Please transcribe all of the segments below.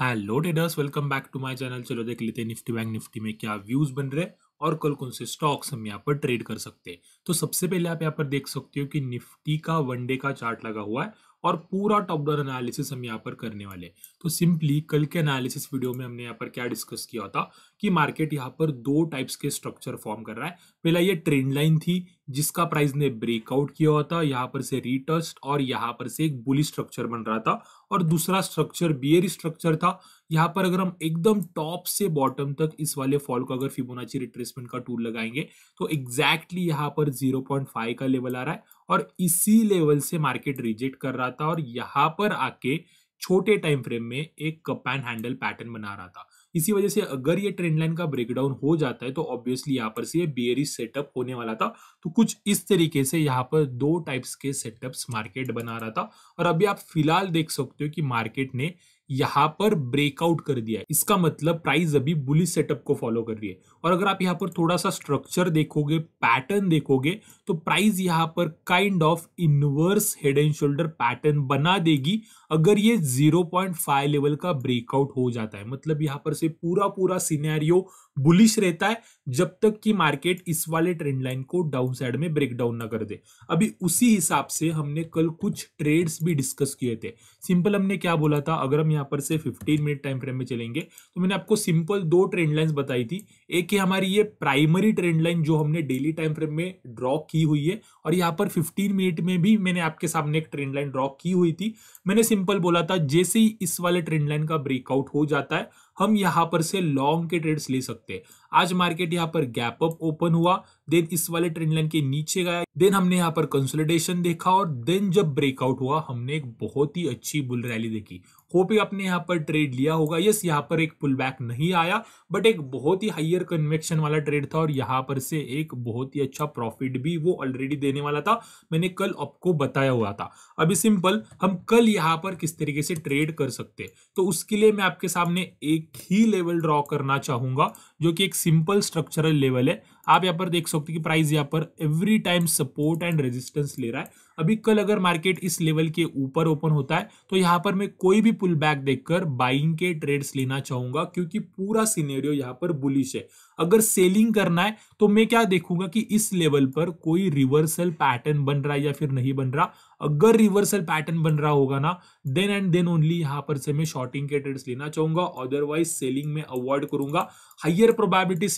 hello traders welcome back to my channel चलो देख लेते हैं निफ्टी बैंक निफ्टी में क्या व्यूज बन रहे हैं और कल कौन से स्टॉक्स हम यहाँ पर ट्रेड कर सकते हैं तो सबसे पहले आप यहाँ पर देख सकते हो कि निफ्टी का वनडे का चार्ट लगा हुआ है और पूरा टॉप डाउन एनालिसिस हम यहाँ पर करने वाले हैं तो सिंपली कल के एनालिसिस वीडियो में हमने यहाँ पर क्या डिस्कस किया होता कि मार्केट यहाँ पर दो टाइप्स के स्ट्रक्चर फॉर्म कर रहा है पहला ये ट्रेंड लाइन थी जिसका प्राइस ने ब्रेकआउट किया हुआ था यहाँ पर से रिटस्ट और यहाँ पर से एक बुली स्ट्रक्चर बन रहा था और दूसरा स्ट्रक्चर बियर स्ट्रक्चर था यहाँ पर अगर हम एकदम टॉप से बॉटम तक इस वाले फॉल को अगर फिबोनाची रिट्रेसमेंट का टूल लगाएंगे तो एग्जैक्टली यहाँ पर 0.5 का लेवल आ रहा है और इसी लेवल से मार्केट रिजेक्ट कर रहा था और यहाँ पर आके छोटे टाइम फ्रेम में एक कप एंड हैंडल पैटर्न बना रहा था इसी वजह से अगर ये ट्रेंड लाइन का ब्रेकडाउन हो जाता है तो ऑब्वियसली यहाँ पर से बेरी सेटअप होने वाला था तो कुछ इस तरीके से यहाँ पर दो टाइप्स के सेटअप्स मार्केट बना रहा था और अभी आप फिलहाल देख सकते हो कि मार्केट ने यहां पर ब्रेकआउट कर दिया है इसका मतलब प्राइस अभी बुलिस सेटअप को फॉलो कर रही है और अगर आप यहाँ पर थोड़ा सा स्ट्रक्चर देखोगे पैटर्न देखोगे तो प्राइस यहाँ पर kind of inverse head and shoulder pattern बना देगी अगर ये 0.5 लेवल का ब्रेकआउट हो जाता है मतलब यहां पर से पूरा पूरा सीनेरियो बुलिश रहता है जब तक कि मार्केट इस वाले ट्रेंड लाइन को डाउन साइड में ब्रेक डाउन ना कर दे अभी उसी हिसाब से हमने कल कुछ ट्रेड्स भी डिस्कस किए थे सिंपल हमने क्या बोला था अगर हम यहाँ पर से 15 मिनट टाइम फ्रेम में चलेंगे तो मैंने आपको सिंपल दो ट्रेंड लाइन बताई थी एक है हमारी ये प्राइमरी ट्रेंड लाइन जो हमने डेली टाइम फ्रेम में ड्रॉ की हुई है और यहाँ पर फिफ्टीन मिनट में भी मैंने आपके सामने एक ट्रेंड लाइन ड्रॉ की हुई थी मैंने सिंपल बोला था जैसे ही इस वाले ट्रेंड लाइन का ब्रेकआउट हो जाता है हम यहां पर से लॉन्ग के ट्रेड्स ले सकते हैं आज मार्केट यहाँ पर गैप अप ओपन हुआ देन इस वाले ट्रेंड लाइन के नीचे गया देन हमने यहाँ पर कंसोलिडेशन देखा और देन जब ब्रेकआउट हुआ हमने एक बहुत ही अच्छी बुल रैली देखी होप ही आपने यहाँ पर ट्रेड लिया होगा यस यहाँ पर एक पुल बैक नहीं आया बट एक बहुत ही हाइयर कन्वेक्शन वाला ट्रेड था और यहाँ पर से एक बहुत ही अच्छा प्रॉफिट भी वो ऑलरेडी देने वाला था मैंने कल आपको बताया हुआ था अभी सिंपल हम कल यहाँ पर किस तरीके से ट्रेड कर सकते तो उसके लिए मैं आपके सामने एक ही लेवल ड्रॉ करना चाहूंगा जो कि एक सिंपल स्ट्रक्चरल लेवल है आप यहाँ पर देख सकते हो कि प्राइस यहाँ पर every time support and resistance ले रहा है अभी कल अगर मार्केट इस लेवल के ऊपर ओपन होता है तो यहाँ पर मैं कोई भी पुल बैक देखकर बाइंग के ट्रेड्स लेना चाहूंगा क्योंकि पूरा सीनेरियो यहाँ पर बुलिश है अगर सेलिंग करना है तो मैं क्या देखूंगा कि इस लेवल पर कोई रिवर्सल पैटर्न बन रहा है या फिर नहीं बन रहा अगर रिवर्सल पैटर्न बन रहा होगा ना देन एंड देन ओनली यहाँ पर से मैं शॉर्टिंग के ट्रेड्स लेना चाहूंगा अदरवाइज सेलिंग में अवॉइड करूंगा हाइयर प्रोबेबिलिटी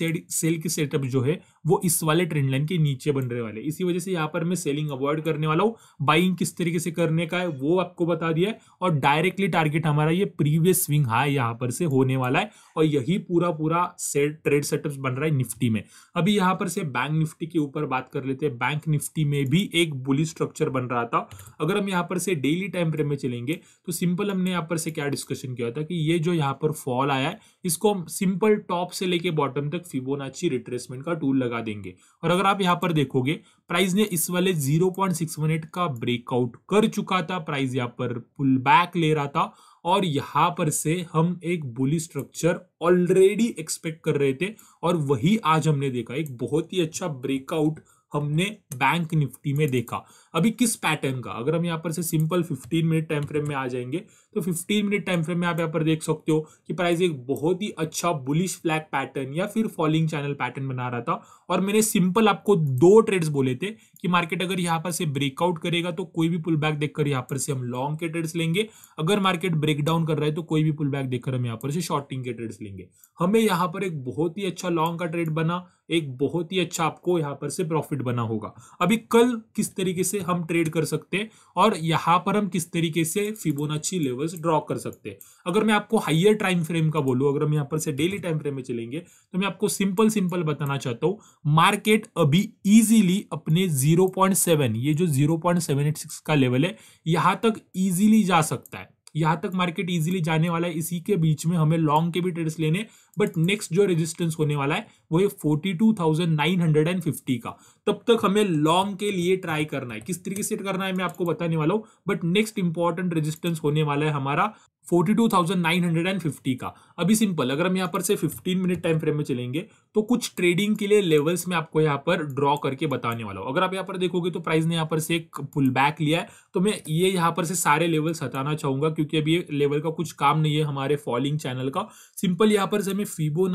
सेल की सेटअप जो है वो इस वाले ट्रेंड लाइन के नीचे बन रहे वाले इसी वजह से यहाँ पर मैं सेलिंग अवॉइड करने वाला हूँ बाइंग किस तरीके से करने का है वो आपको बता दिया है और डायरेक्टली टारगेट हमारा ये प्रीवियस स्विंग हाई यहाँ पर से होने वाला है और यही पूरा पूरा सेट ट्रेड सेटअप बन रहा है निफ्टी में अभी यहाँ पर से बैंक निफ्टी के ऊपर बात कर लेते हैं बैंक निफ्टी में भी एक बुली स्ट्रक्चर बन रहा था अगर हम यहाँ पर से डेली टाइम फ्रेम में चलेंगे तो सिंपल हमने यहाँ पर से क्या डिस्कशन किया था कि ये जो यहाँ पर फॉल आया है इसको हम सिंपल टॉप से लेके बॉटम तक फिबोनाची रिट्रेसमेंट का टूल लगा देंगे और अगर आप यहाँ पर देखोगे प्राइस ने इस वाले 0.618 का ब्रेकआउट कर चुका था प्राइस यहाँ पर पुल बैक ले रहा था और यहाँ पर से हम एक बुली स्ट्रक्चर ऑलरेडी एक्सपेक्ट कर रहे थे और वही आज हमने देखा एक बहुत ही अच्छा ब्रेकआउट हमने बैंक निफ्टी में देखा अभी किस पैटर्न का अगर हम यहाँ पर से सिंपल 15 मिनट टाइम फ्रेम में आ जाएंगे तो 15 मिनट टाइम फ्रेम में आप यहाँ पर देख सकते हो कि प्राइस एक बहुत ही अच्छा बुलिश फ्लैग पैटर्न या फिर फॉलिंग चैनल पैटर्न बना रहा था और मैंने सिंपल आपको दो ट्रेड्स बोले थे कि मार्केट अगर यहाँ पर से ब्रेकआउट करेगा तो कोई भी पुल बैक देखकर यहाँ पर से हम लॉन्ग के ट्रेड्स लेंगे अगर मार्केट ब्रेकडाउन कर रहा है तो कोई भी पुल बैक देखकर हम यहाँ पर से शॉर्टिंग के ट्रेड्स लेंगे हमें यहाँ पर एक बहुत ही अच्छा लॉन्ग का ट्रेड बना एक बहुत ही अच्छा आपको यहाँ पर से प्रॉफिट बना होगा अभी कल किस तरीके से हम ट्रेड कर सकते हैं और यहाँ पर हम किस तरीके से फिबोनाची लेवल्स ड्रॉ कर सकते हैं अगर मैं आपको हाइयर टाइम फ्रेम का बोलू अगर हम यहाँ पर से डेली टाइम फ्रेम में चलेंगे तो मैं आपको सिंपल सिंपल बताना चाहता हूँ मार्केट अभी ईजिली अपने जीरो ये जो जीरो का लेवल है यहाँ तक ईजिली जा सकता है यहाँ तक मार्केट इजीली जाने वाला है इसी के बीच में हमें लॉन्ग के भी ट्रेड्स लेने बट नेक्स्ट जो रेजिस्टेंस होने वाला है वो है 42,950 का तब तक हमें लॉन्ग के लिए ट्राई करना है किस तरीके से करना है मैं आपको बताने वाला हूँ बट नेक्स्ट इंपॉर्टेंट रेजिस्टेंस होने वाला है हमारा 42,950 का अभी सिंपल अगर हम यहाँ पर से 15 मिनट टाइम फ्रेम में चलेंगे तो कुछ ट्रेडिंग के लिए लेवल्स में आपको यहाँ पर ड्रॉ करके बताने वाला हूँ अगर आप यहाँ पर देखोगे तो प्राइस ने यहाँ पर से एक पुल बैक लिया है तो मैं ये यहाँ पर से सारे लेवल्स हटाना चाहूंगा क्योंकि अभी ये लेवल का कुछ काम नहीं है हमारे फॉलिंग चैनल का सिंपल यहाँ पर से हमें फीबो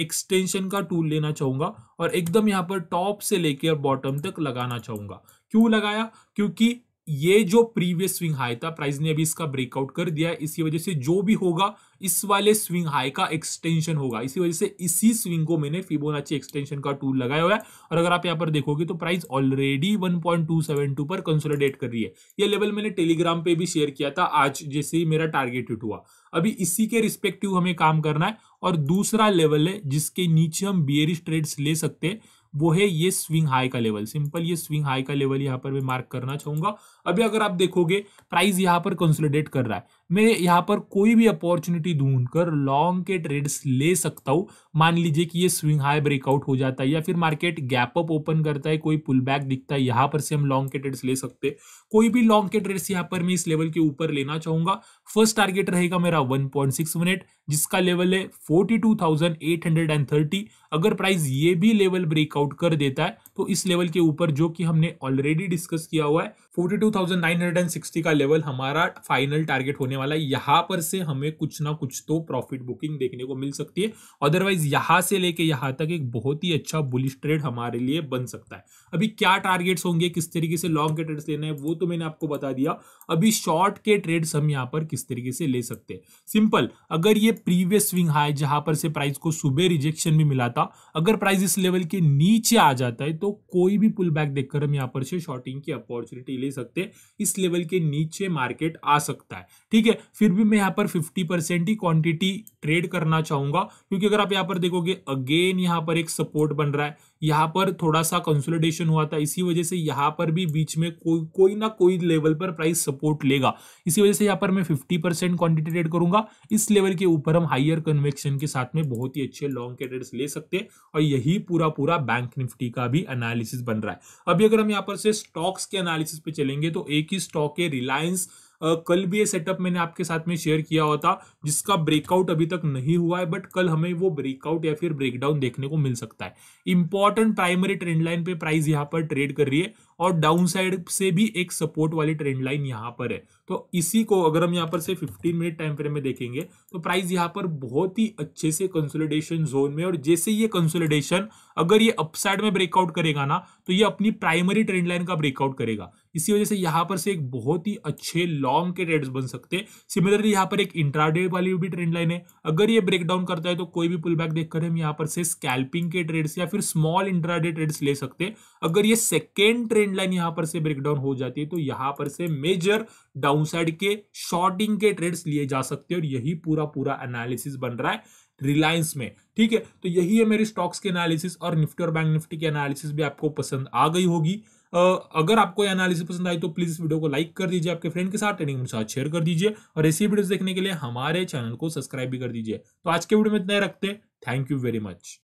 एक्सटेंशन का टूल लेना चाहूंगा और एकदम यहाँ पर टॉप से लेकर बॉटम तक लगाना चाहूंगा क्यों लगाया क्योंकि ये जो प्रीवियस स्विंग हाई था प्राइस ने अभी इसका ब्रेकआउट कर दिया है इसी वजह से जो भी होगा इस वाले स्विंग हाई का एक्सटेंशन होगा इसी वजह से इसी स्विंग को मैंने फिबोनाची एक्सटेंशन का टूल लगाया हुआ है और अगर आप यहाँ पर देखोगे तो प्राइस ऑलरेडी 1.272 पर कंसोलिडेट कर रही है ये लेवल मैंने टेलीग्राम पे भी शेयर किया था आज जैसे ही मेरा टारगेट हिट हुआ अभी इसी के रिस्पेक्टिव हमें काम करना है और दूसरा लेवल है जिसके नीचे हम बियरिश ट्रेड्स ले सकते हैं वो है ये स्विंग हाई का लेवल सिंपल ये स्विंग हाई का लेवल यहाँ पर मैं मार्क करना चाहूंगा अभी अगर आप देखोगे प्राइस यहाँ पर कंसोलिडेट कर रहा है मैं यहाँ पर कोई भी अपॉर्चुनिटी ढूंढ कर लॉन्ग के ट्रेड्स ले सकता हूँ मान लीजिए कि ये स्विंग हाई ब्रेकआउट हो जाता है या फिर मार्केट गैप अप ओपन करता है कोई पुल बैक दिखता है यहाँ पर से हम लॉन्ग के ट्रेड्स ले सकते हैं कोई भी लॉन्ग के ट्रेड्स यहाँ पर मैं इस लेवल के ऊपर लेना चाहूंगा फर्स्ट टारगेट रहेगा मेरा 1.6 मिनट जिसका लेवल है 42,830 अगर प्राइस ये भी लेवल ब्रेकआउट आउट कर देता है तो इस लेवल के ऊपर जो कि हमने ऑलरेडी डिस्कस किया हुआ है 42,960 का लेवल हमारा फाइनल टारगेट होने वाला है यहाँ पर से हमें कुछ ना कुछ तो प्रॉफिट बुकिंग देखने को मिल सकती है अदरवाइज यहाँ से लेके यहाँ तक एक बहुत ही अच्छा बुलिश ट्रेड हमारे लिए बन सकता है अभी क्या टारगेट्स होंगे किस तरीके से लॉन्ग के ट्रेड्स लेने हैं वो तो मैंने आपको बता दिया अभी शॉर्ट के ट्रेड्स हम यहाँ पर किस तरीके से ले सकते हैं सिंपल अगर ये प्रीवियस स्विंग हाई जहाँ पर से प्राइस को सुबह रिजेक्शन भी मिला था अगर प्राइस इस लेवल के नीचे आ जाता है तो कोई भी पुल बैक देखकर हम यहाँ पर से शॉर्टिंग की अपॉर्चुनिटी ले ले सकते इस लेवल के नीचे मार्केट आ सकता है ठीक है फिर भी मैं यहाँ पर फिफ्टी परसेंट ही क्वांटिटी ट्रेड करना चाहूंगा क्योंकि अगर आप यहाँ पर देखोगे अगेन यहाँ पर एक सपोर्ट बन रहा है यहाँ पर थोड़ा सा कंसोलिडेशन हुआ था इसी वजह से यहाँ पर भी बीच में कोई कोई ना कोई लेवल पर प्राइस सपोर्ट लेगा इसी वजह से यहाँ पर मैं फिफ्टी परसेंट क्वान्टिटी ट्रेड करूंगा इस लेवल के ऊपर हम हाइयर कन्वेक्शन के साथ में बहुत ही अच्छे लॉन्ग के ट्रेड्स ले सकते हैं और यही पूरा पूरा बैंक निफ्टी का भी एनालिसिस बन रहा है अभी अगर हम यहाँ पर से स्टॉक्स के एनालिसिस पे चलेंगे तो एक ही स्टॉक है रिलायंस कल भी ये सेटअप मैंने आपके साथ में शेयर किया होता जिसका ब्रेकआउट अभी तक नहीं हुआ है बट कल हमें वो ब्रेकआउट या फिर ब्रेकडाउन देखने को मिल सकता है इंपॉर्टेंट प्राइमरी ट्रेंड लाइन पे प्राइस यहाँ पर ट्रेड कर रही है और डाउन साइड से भी एक सपोर्ट वाली ट्रेंड लाइन यहाँ पर है तो इसी को अगर हम यहाँ पर से 15 मिनट टाइम फ्रेम में देखेंगे तो प्राइस यहाँ पर बहुत ही अच्छे से कंसोलिडेशन जोन में और जैसे ये कंसोलिडेशन अगर ये अपसाइड में ब्रेकआउट करेगा ना तो ये अपनी प्राइमरी ट्रेंड लाइन का ब्रेकआउट करेगा इसी वजह से यहाँ पर से एक बहुत ही अच्छे लॉन्ग के ट्रेड बन सकते हैं सिमिलरली यहाँ पर एक इंट्राडे वाली भी ट्रेंड लाइन है अगर ये ब्रेक डाउन करता है तो कोई भी पुल बैक देखकर हम यहाँ पर से स्कैल्पिंग के ट्रेड्स या फिर स्मॉल इंट्राडे ट्रेड्स ले सकते हैं अगर ये सेकेंड ट्रेड ट्रेंड लाइन यहां पर से ब्रेक डाउन हो जाती है तो यहां पर से मेजर डाउनसाइड के शॉर्टिंग के ट्रेड्स लिए जा सकते हैं और यही पूरा पूरा एनालिसिस बन रहा है रिलायंस में ठीक है तो यही है मेरी स्टॉक्स के एनालिसिस और निफ्टी और बैंक निफ्टी के एनालिसिस भी आपको पसंद आ गई होगी अगर आपको यह एनालिसिस पसंद आई तो प्लीज़ इस वीडियो को लाइक कर दीजिए आपके फ्रेंड के साथ ट्रेनिंग के साथ शेयर कर दीजिए और ऐसी वीडियोस देखने के लिए हमारे चैनल को सब्सक्राइब भी कर दीजिए तो आज के वीडियो में इतना रखते हैं थैंक यू वेरी मच